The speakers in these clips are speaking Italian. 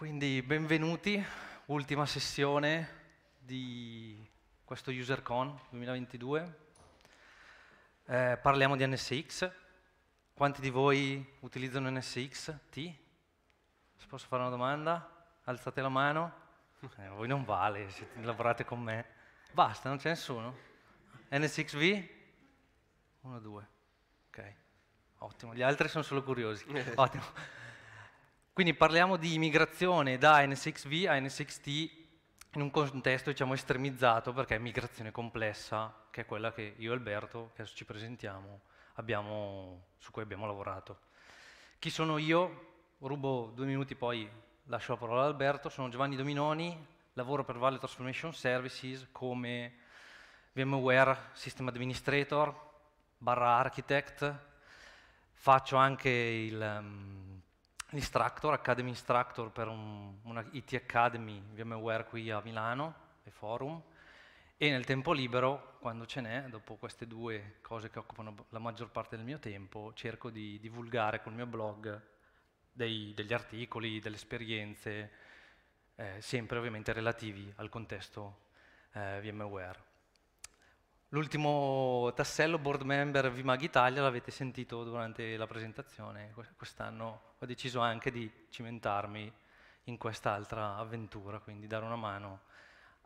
Quindi benvenuti, ultima sessione di questo UserCon 2022. Eh, parliamo di NSX. Quanti di voi utilizzano NSX? T? Se posso fare una domanda? Alzate la mano. Eh, voi non vale, se lavorate con me. Basta, non c'è nessuno. NSXV? 1, 2. Ok, ottimo. Gli altri sono solo curiosi. ottimo. Quindi parliamo di migrazione da N6V a N6T in un contesto diciamo, estremizzato perché è migrazione complessa, che è quella che io e Alberto, che adesso ci presentiamo, abbiamo, su cui abbiamo lavorato. Chi sono io? Rubo due minuti poi lascio la parola ad Alberto. Sono Giovanni Dominoni, lavoro per Valley Transformation Services come VMware System Administrator barra Architect. Faccio anche il... Um, l'Instructor, Academy Instructor per un, una IT Academy VMware qui a Milano e Forum e nel tempo libero, quando ce n'è, dopo queste due cose che occupano la maggior parte del mio tempo, cerco di divulgare col mio blog dei, degli articoli, delle esperienze, eh, sempre ovviamente relativi al contesto eh, VMware. L'ultimo tassello, board member Vimag Italia, l'avete sentito durante la presentazione. Quest'anno ho deciso anche di cimentarmi in quest'altra avventura, quindi dare una mano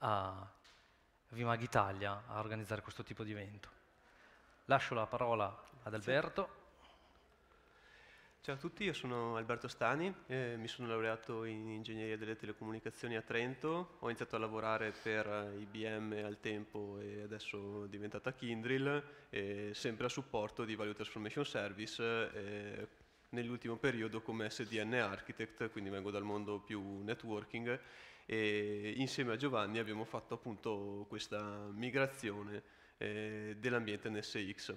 a Vimag Italia a organizzare questo tipo di evento. Lascio la parola ad Alberto. Ciao a tutti, io sono Alberto Stani, eh, mi sono laureato in ingegneria delle telecomunicazioni a Trento, ho iniziato a lavorare per IBM al tempo e adesso è diventata Kindrill, eh, sempre a supporto di Value Transformation Service, eh, nell'ultimo periodo come SDN Architect, quindi vengo dal mondo più networking e insieme a Giovanni abbiamo fatto appunto questa migrazione eh, dell'ambiente NSX.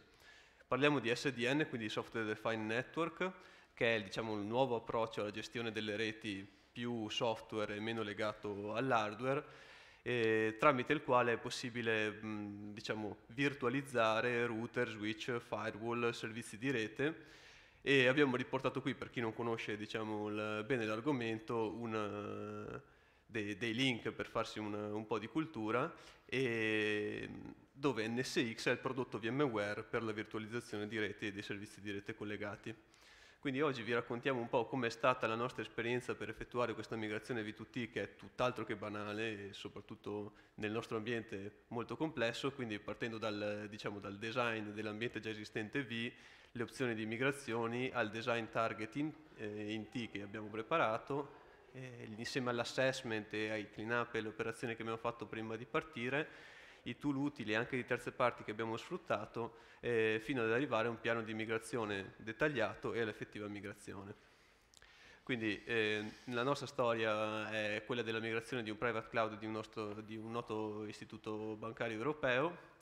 Parliamo di SDN, quindi Software Defined Network, che è diciamo, il nuovo approccio alla gestione delle reti più software e meno legato all'hardware, eh, tramite il quale è possibile mh, diciamo, virtualizzare router, switch, firewall, servizi di rete e abbiamo riportato qui, per chi non conosce diciamo, il, bene l'argomento, una, dei, dei, link per farsi una, un po' di cultura e dove NSX è il prodotto VMware per la virtualizzazione di reti e dei servizi di rete collegati. Quindi oggi vi raccontiamo un po' com'è stata la nostra esperienza per effettuare questa migrazione V2T che è tutt'altro che banale soprattutto nel nostro ambiente molto complesso, quindi partendo dal, diciamo, dal design dell'ambiente già esistente V, le opzioni di migrazioni, al design target in, eh, in T che abbiamo preparato, eh, insieme all'assessment e ai clean up e alle operazioni che abbiamo fatto prima di partire, i tool utili anche di terze parti che abbiamo sfruttato eh, fino ad arrivare a un piano di migrazione dettagliato e all'effettiva migrazione. Quindi eh, la nostra storia è quella della migrazione di un private cloud di un, nostro, di un noto istituto bancario europeo.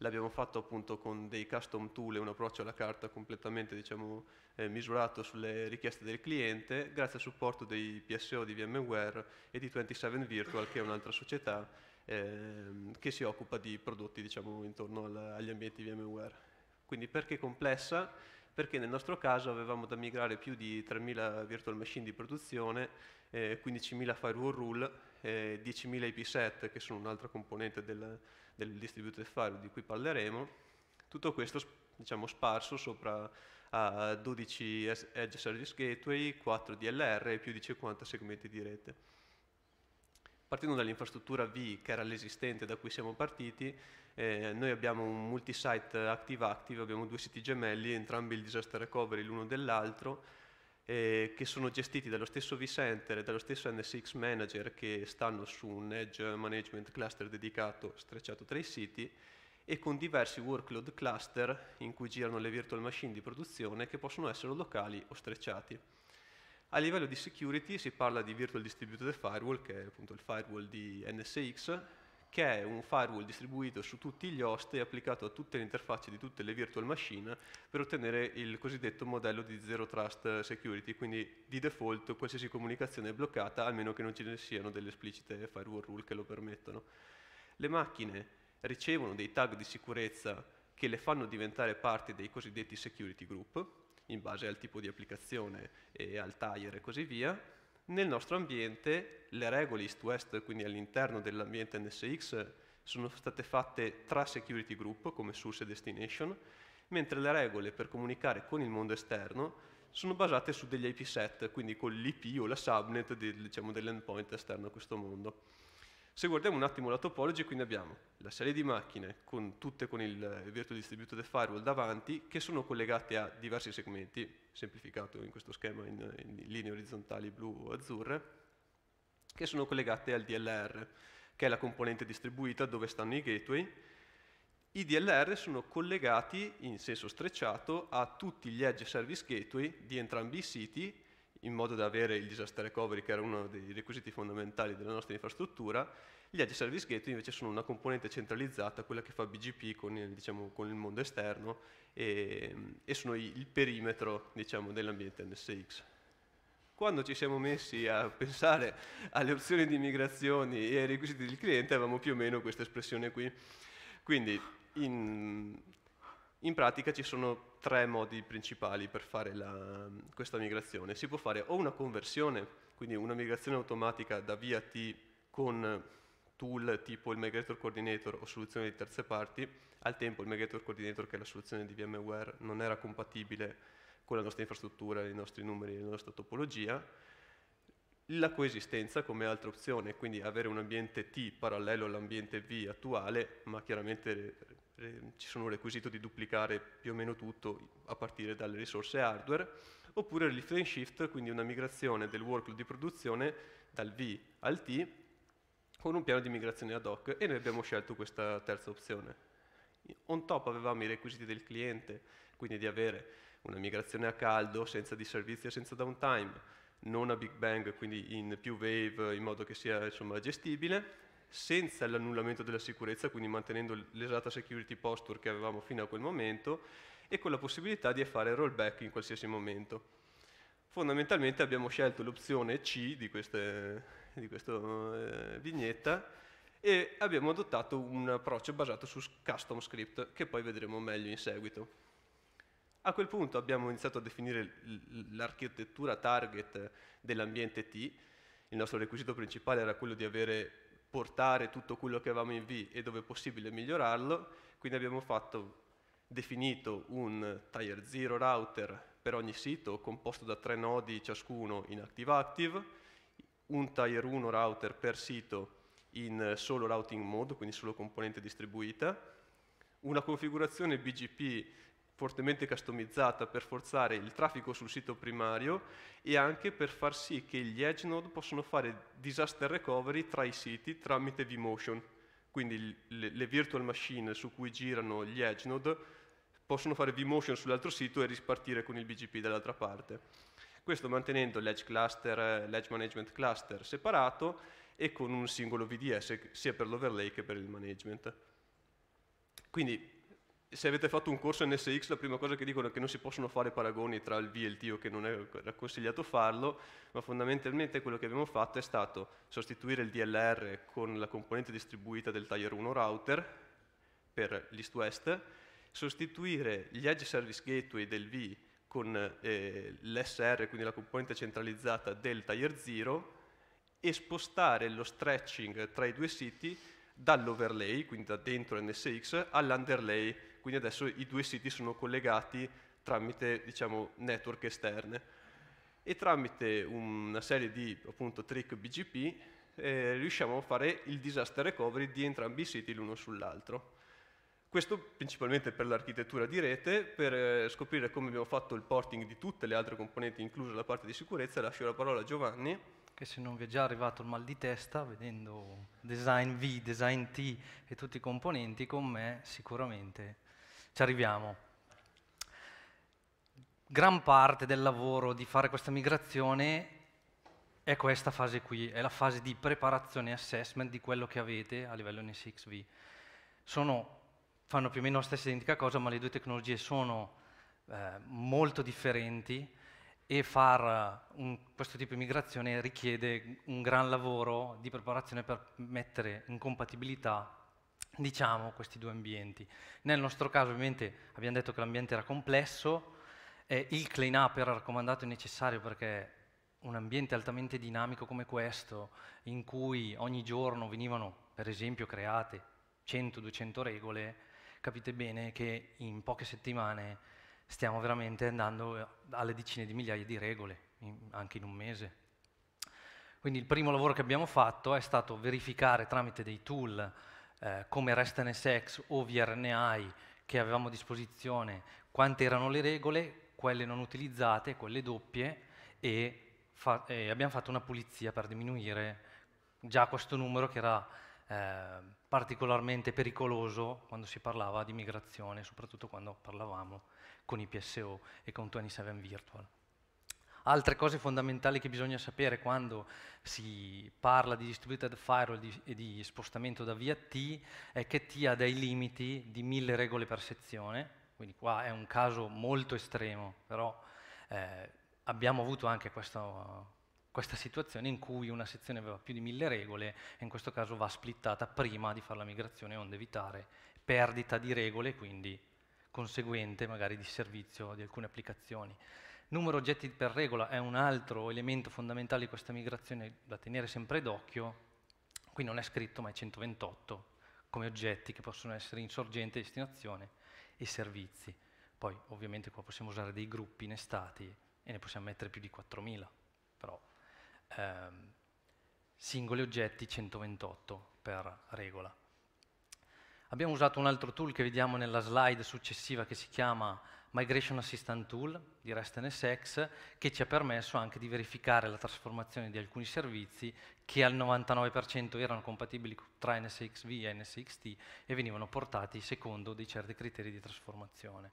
L'abbiamo fatto appunto con dei custom tool e un approccio alla carta completamente diciamo, eh, misurato sulle richieste del cliente grazie al supporto dei PSO di VMware e di 27 Virtual che è un'altra società ehm, che si occupa di prodotti diciamo, intorno al, agli ambienti VMware. Quindi perché complessa? Perché nel nostro caso avevamo da migrare più di 3.000 virtual machine di produzione, eh, 15.000 firewall rule, eh, 10.000 IP7 che sono un'altra componente del, del distributed firewall di cui parleremo. Tutto questo diciamo, sparso sopra a 12 Edge Service Gateway, 4 DLR e più di 50 segmenti di rete. Partendo dall'infrastruttura V, che era l'esistente da cui siamo partiti, eh, noi abbiamo un multi-site active-active, abbiamo due siti gemelli, entrambi il disaster recovery l'uno dell'altro, eh, che sono gestiti dallo stesso vCenter e dallo stesso NSX Manager che stanno su un Edge Management Cluster dedicato, strecciato tra i siti, e con diversi workload cluster in cui girano le virtual machine di produzione che possono essere locali o strecciati. A livello di security si parla di Virtual Distributed Firewall, che è appunto il firewall di NSX, che è un firewall distribuito su tutti gli host e applicato a tutte le interfacce di tutte le virtual machine per ottenere il cosiddetto modello di Zero Trust Security, quindi di default qualsiasi comunicazione è bloccata a meno che non ce ne siano delle esplicite firewall rule che lo permettono. Le macchine ricevono dei tag di sicurezza che le fanno diventare parte dei cosiddetti security group, in base al tipo di applicazione e al tire e così via. Nel nostro ambiente le regole east-west, quindi all'interno dell'ambiente NSX, sono state fatte tra security group come source e destination, mentre le regole per comunicare con il mondo esterno sono basate su degli IP set, quindi con l'IP o la subnet diciamo, dell'endpoint esterno a questo mondo. Se guardiamo un attimo la topology, quindi abbiamo la serie di macchine, con, tutte con il Virtual Distributed Firewall davanti, che sono collegate a diversi segmenti, semplificato in questo schema in, in linee orizzontali blu o azzurre, che sono collegate al DLR, che è la componente distribuita dove stanno i gateway, i DLR sono collegati in senso strecciato a tutti gli Edge Service Gateway di entrambi i siti in modo da avere il disaster recovery che era uno dei requisiti fondamentali della nostra infrastruttura, gli Edge Service Gateway invece sono una componente centralizzata, quella che fa BGP con il, diciamo, con il mondo esterno e, e sono il perimetro diciamo, dell'ambiente NSX. Quando ci siamo messi a pensare alle opzioni di migrazioni e ai requisiti del cliente avevamo più o meno questa espressione qui. Quindi in, in pratica ci sono tre modi principali per fare la, questa migrazione. Si può fare o una conversione, quindi una migrazione automatica da VAT con tool tipo il Migrator Coordinator o soluzioni di terze parti. Al tempo il Migrator Coordinator, che è la soluzione di VMware, non era compatibile con la nostra infrastruttura, i nostri numeri, la nostra topologia. La coesistenza come altra opzione, quindi avere un ambiente T parallelo all'ambiente V attuale, ma chiaramente eh, ci sono un requisito di duplicare più o meno tutto a partire dalle risorse hardware, oppure lift and shift, quindi una migrazione del workload di produzione dal V al T con un piano di migrazione ad hoc e noi abbiamo scelto questa terza opzione. On top avevamo i requisiti del cliente, quindi di avere una migrazione a caldo, senza e senza downtime, non a Big Bang, quindi in più wave in modo che sia insomma, gestibile, senza l'annullamento della sicurezza, quindi mantenendo l'esatta security posture che avevamo fino a quel momento e con la possibilità di fare rollback in qualsiasi momento. Fondamentalmente abbiamo scelto l'opzione C di, queste, di questa eh, vignetta e abbiamo adottato un approccio basato su custom script che poi vedremo meglio in seguito. A quel punto abbiamo iniziato a definire l'architettura target dell'ambiente T, il nostro requisito principale era quello di avere portare tutto quello che avevamo in V e dove è possibile migliorarlo, quindi abbiamo fatto, definito un tier 0 router per ogni sito composto da tre nodi ciascuno in active-active, un tier 1 router per sito in solo routing mode, quindi solo componente distribuita, una configurazione BGP fortemente customizzata per forzare il traffico sul sito primario e anche per far sì che gli edge node possano fare disaster recovery tra i siti tramite vMotion. Quindi le, le virtual machine su cui girano gli edge node possono fare vMotion sull'altro sito e rispartire con il BGP dall'altra parte. Questo mantenendo l'edge cluster, l'edge management cluster separato e con un singolo VDS sia per l'overlay che per il management. Quindi se avete fatto un corso NSX la prima cosa che dicono è che non si possono fare paragoni tra il VLT o che non è consigliato farlo, ma fondamentalmente quello che abbiamo fatto è stato sostituire il DLR con la componente distribuita del Tier 1 router per l'East West, sostituire gli Edge Service Gateway del V con eh, l'SR, quindi la componente centralizzata del Tier 0 e spostare lo stretching tra i due siti dall'overlay, quindi da dentro NSX, all'underlay quindi adesso i due siti sono collegati tramite diciamo, network esterne e tramite una serie di appunto, trick BGP eh, riusciamo a fare il disaster recovery di entrambi i siti l'uno sull'altro. Questo principalmente per l'architettura di rete, per eh, scoprire come abbiamo fatto il porting di tutte le altre componenti, inclusa la parte di sicurezza, lascio la parola a Giovanni. Che se non vi è già arrivato il mal di testa, vedendo design V, design T e tutti i componenti, con me sicuramente ci arriviamo. Gran parte del lavoro di fare questa migrazione è questa fase qui, è la fase di preparazione e assessment di quello che avete a livello NSXV. Sono, fanno più o meno la stessa identica cosa, ma le due tecnologie sono eh, molto differenti e fare eh, questo tipo di migrazione richiede un gran lavoro di preparazione per mettere in compatibilità diciamo, questi due ambienti. Nel nostro caso ovviamente abbiamo detto che l'ambiente era complesso, eh, il clean up era raccomandato e necessario perché un ambiente altamente dinamico come questo, in cui ogni giorno venivano, per esempio, create 100-200 regole, capite bene che in poche settimane stiamo veramente andando eh, alle decine di migliaia di regole, in, anche in un mese. Quindi il primo lavoro che abbiamo fatto è stato verificare tramite dei tool eh, come rest NSX o VRNI che avevamo a disposizione, quante erano le regole, quelle non utilizzate, quelle doppie e, fa e abbiamo fatto una pulizia per diminuire già questo numero che era eh, particolarmente pericoloso quando si parlava di migrazione, soprattutto quando parlavamo con i PSO e con 27 Virtual. Altre cose fondamentali che bisogna sapere quando si parla di distributed firewall e di spostamento da via T è che T ha dei limiti di mille regole per sezione, quindi qua è un caso molto estremo, però eh, abbiamo avuto anche questo, questa situazione in cui una sezione aveva più di mille regole e in questo caso va splittata prima di fare la migrazione onde evitare perdita di regole, quindi conseguente magari di servizio di alcune applicazioni. Numero oggetti per regola è un altro elemento fondamentale di questa migrazione da tenere sempre d'occhio. Qui non è scritto, ma è 128 come oggetti che possono essere insorgente, destinazione e servizi. Poi ovviamente qua possiamo usare dei gruppi in innestati e ne possiamo mettere più di 4.000, però ehm, singoli oggetti 128 per regola. Abbiamo usato un altro tool che vediamo nella slide successiva che si chiama Migration Assistant Tool di REST NSX che ci ha permesso anche di verificare la trasformazione di alcuni servizi che al 99% erano compatibili tra NSXV e NSXT e venivano portati secondo dei certi criteri di trasformazione.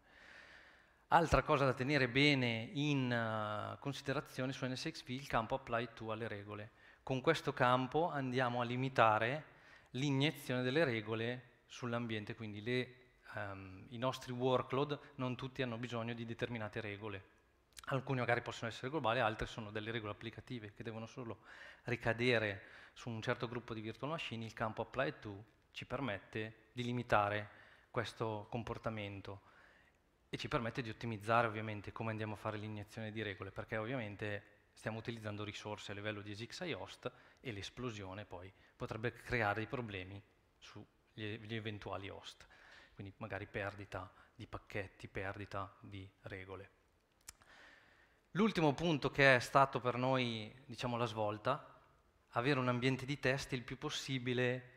Altra cosa da tenere bene in eh, considerazione su NSXV il campo apply to alle regole. Con questo campo andiamo a limitare l'iniezione delle regole sull'ambiente, quindi le um, i nostri workload non tutti hanno bisogno di determinate regole. Alcuni magari possono essere globali, altri sono delle regole applicative che devono solo ricadere su un certo gruppo di virtual machine. Il campo apply to ci permette di limitare questo comportamento e ci permette di ottimizzare ovviamente come andiamo a fare l'iniezione di regole, perché ovviamente stiamo utilizzando risorse a livello di ESXi host e l'esplosione poi potrebbe creare dei problemi sugli eventuali host quindi magari perdita di pacchetti, perdita di regole. L'ultimo punto che è stato per noi diciamo, la svolta, avere un ambiente di test il più possibile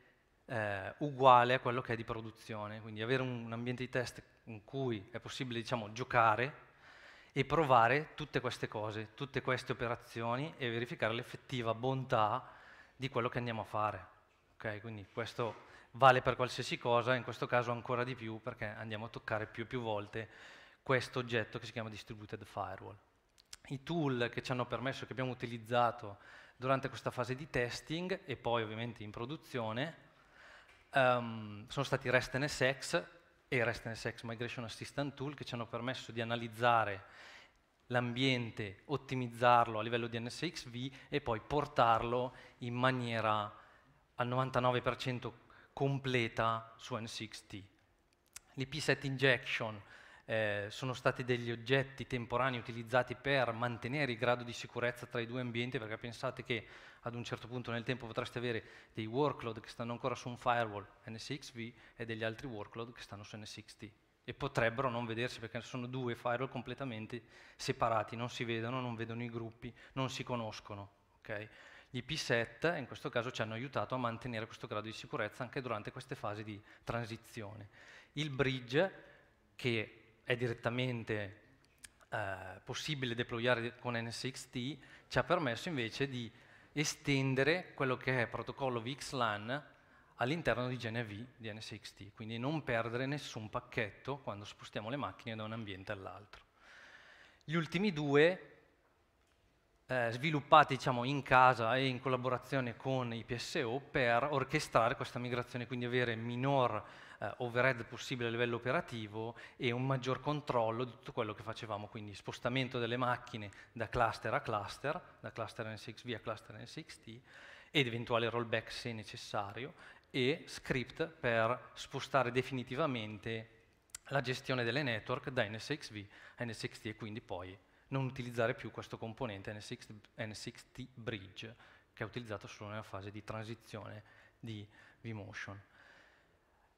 eh, uguale a quello che è di produzione, quindi avere un, ambiente di test in cui è possibile diciamo, giocare e provare tutte queste cose, tutte queste operazioni e verificare l'effettiva bontà di quello che andiamo a fare. Okay? Quindi questo vale per qualsiasi cosa, in questo caso ancora di più perché andiamo a toccare più e più volte questo oggetto che si chiama Distributed Firewall. I tool che ci hanno permesso, che abbiamo utilizzato durante questa fase di testing e poi ovviamente in produzione, um, sono stati RestNSX e RestNSX Migration Assistant Tool che ci hanno permesso di analizzare l'ambiente, ottimizzarlo a livello di NSXV e poi portarlo in maniera al 99% completa su N60. Le P-Set Injection eh, sono stati degli oggetti temporanei utilizzati per mantenere il grado di sicurezza tra i due ambienti, perché pensate che ad un certo punto nel tempo potreste avere dei workload che stanno ancora su un firewall n 6 NSXV e degli altri workload che stanno su n 6 t e potrebbero non vedersi perché sono due firewall completamente separati, non si vedono, non vedono i gruppi, non si conoscono. Okay? Gli IPSET in questo caso ci hanno aiutato a mantenere questo grado di sicurezza anche durante queste fasi di transizione. Il bridge, che è direttamente eh, possibile deployare con NSXT, ci ha permesso invece di estendere quello che è il protocollo VXLAN all'interno di GNV di NSXT, quindi non perdere nessun pacchetto quando spostiamo le macchine da un ambiente all'altro. Gli ultimi due eh, sviluppati diciamo, in casa e in collaborazione con i PSO per orchestrare questa migrazione, quindi avere minor eh, overhead possibile a livello operativo e un maggior controllo di tutto quello che facevamo, quindi spostamento delle macchine da cluster a cluster, da cluster N6V a cluster N6T ed eventuale rollback se necessario e script per spostare definitivamente la gestione delle network da N6V a N6T e quindi poi non utilizzare più questo componente N60, n Bridge che è utilizzato solo nella fase di transizione di vMotion.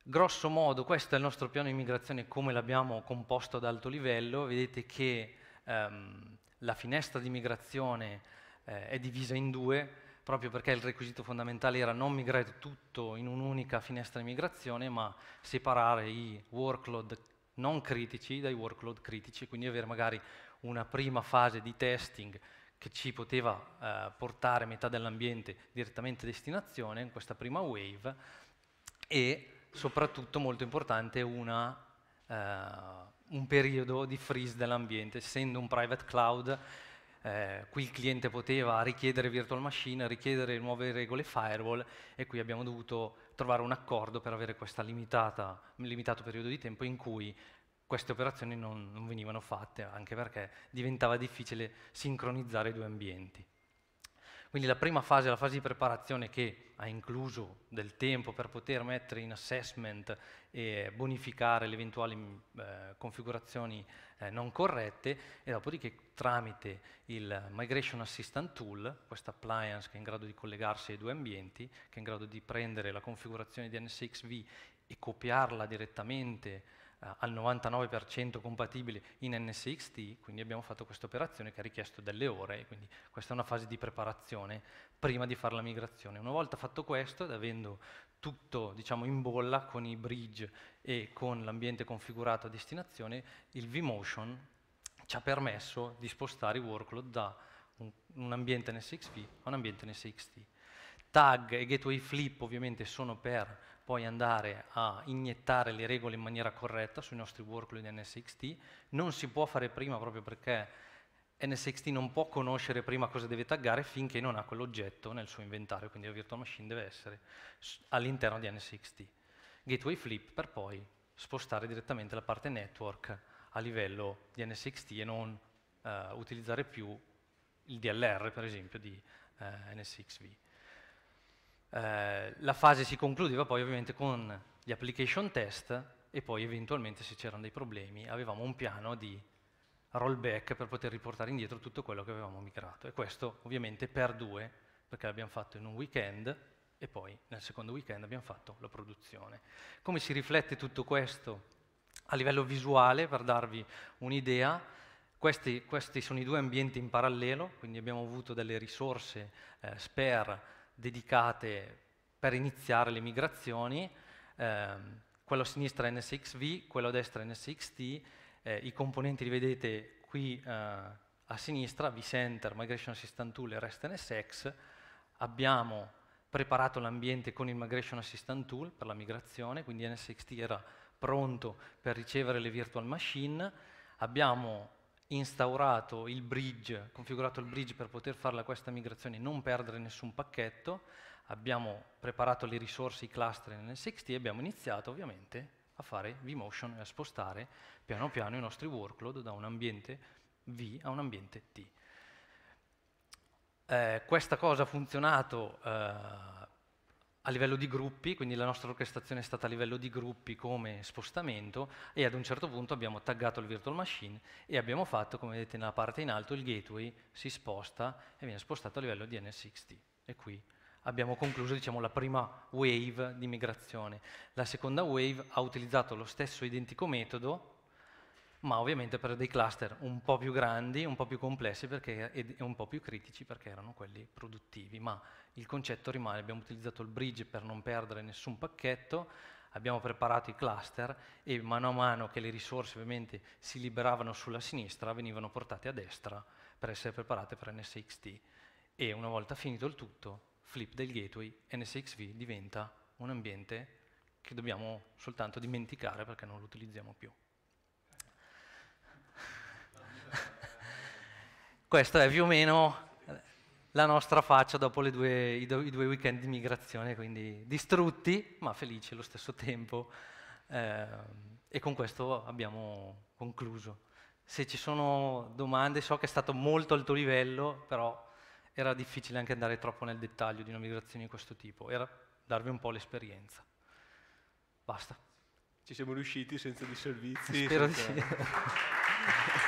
Grosso modo questo è il nostro piano di migrazione come l'abbiamo composto ad alto livello, vedete che ehm, la finestra di migrazione eh, è divisa in due, proprio perché il requisito fondamentale era non migrare tutto in un'unica finestra di migrazione, ma separare i workload non critici dai workload critici, quindi avere magari una prima fase di testing che ci poteva eh, portare metà dell'ambiente direttamente a destinazione in questa prima wave e soprattutto molto importante una, eh, un periodo di freeze dell'ambiente, essendo un private cloud eh, qui il cliente poteva richiedere virtual machine, richiedere nuove regole firewall e qui abbiamo dovuto trovare un accordo per avere questo limitato periodo di tempo in cui queste operazioni non, non venivano fatte, anche perché diventava difficile sincronizzare i due ambienti. Quindi la prima fase, la fase di preparazione che ha incluso del tempo per poter mettere in assessment e bonificare le eventuali mm, eh, configurazioni eh, non corrette e dopodiché tramite il Migration Assistant Tool, questa appliance che è in grado di collegarsi ai due ambienti, che è in grado di prendere la configurazione di NSXV e copiarla direttamente eh, al 99% compatibile in NSXT, quindi abbiamo fatto questa operazione che ha richiesto delle ore, quindi questa è una fase di preparazione prima di fare la migrazione. Una volta fatto questo, ed avendo tutto diciamo, in bolla con i bridge e con l'ambiente configurato a destinazione, il vMotion ci ha permesso di spostare i workload da un, un ambiente NSXV a un ambiente NSXT. Tag e gateway flip ovviamente sono per poi andare a iniettare le regole in maniera corretta sui nostri workload di NSXT. Non si può fare prima proprio perché NSXT non può conoscere prima cosa deve taggare finché non ha quell'oggetto nel suo inventario, quindi la virtual machine deve essere all'interno di NSXT. Gateway flip per poi spostare direttamente la parte network a livello di NSXT e non eh, utilizzare più il DLR, per esempio, di eh, NSXV. Eh, la fase si concludeva poi ovviamente con gli application test e poi eventualmente se c'erano dei problemi avevamo un piano di rollback per poter riportare indietro tutto quello che avevamo migrato e questo ovviamente per due perché l'abbiamo fatto in un weekend e poi nel secondo weekend abbiamo fatto la produzione. Come si riflette tutto questo a livello visuale per darvi un'idea? Questi, questi sono i due ambienti in parallelo, quindi abbiamo avuto delle risorse eh, spare dedicate per iniziare le migrazioni, ehm, quello a sinistra NSXV, quello a destra NSXT, eh, i componenti li vedete qui eh, a sinistra, vCenter, Migration Assistant Tool e REST NSX, abbiamo preparato l'ambiente con il Migration Assistant Tool per la migrazione, quindi NSXT era pronto per ricevere le virtual machine, abbiamo instaurato il bridge, configurato il bridge per poter fare questa migrazione e non perdere nessun pacchetto, abbiamo preparato le risorse, i cluster nell'SXT e abbiamo iniziato ovviamente a fare vMotion e a spostare piano piano i nostri workload da un ambiente V a un ambiente T. Eh, questa cosa ha funzionato eh, a livello di gruppi, quindi la nostra orchestrazione è stata a livello di gruppi come spostamento e ad un certo punto abbiamo taggato il virtual machine e abbiamo fatto, come vedete nella parte in alto, il gateway si sposta e viene spostato a livello di NSXT. E qui abbiamo concluso diciamo, la prima wave di migrazione. La seconda wave ha utilizzato lo stesso identico metodo, ma ovviamente per dei cluster un po' più grandi, un po' più complessi perché, e un po' più critici perché erano quelli produttivi, ma il concetto rimane, abbiamo utilizzato il bridge per non perdere nessun pacchetto, abbiamo preparato i cluster e mano a mano che le risorse ovviamente si liberavano sulla sinistra venivano portate a destra per essere preparate per NSXT e una volta finito il tutto, flip del gateway, NSXV diventa un ambiente che dobbiamo soltanto dimenticare perché non lo utilizziamo più. Questa è più o meno la nostra faccia dopo due, i, due weekend di migrazione, quindi distrutti ma felici allo stesso tempo. Eh, e con questo abbiamo concluso. Se ci sono domande, so che è stato molto alto livello, però era difficile anche andare troppo nel dettaglio di una migrazione di questo tipo, era darvi un po' l'esperienza. Basta. Ci siamo riusciti senza disservizi. Spero senza... di sì.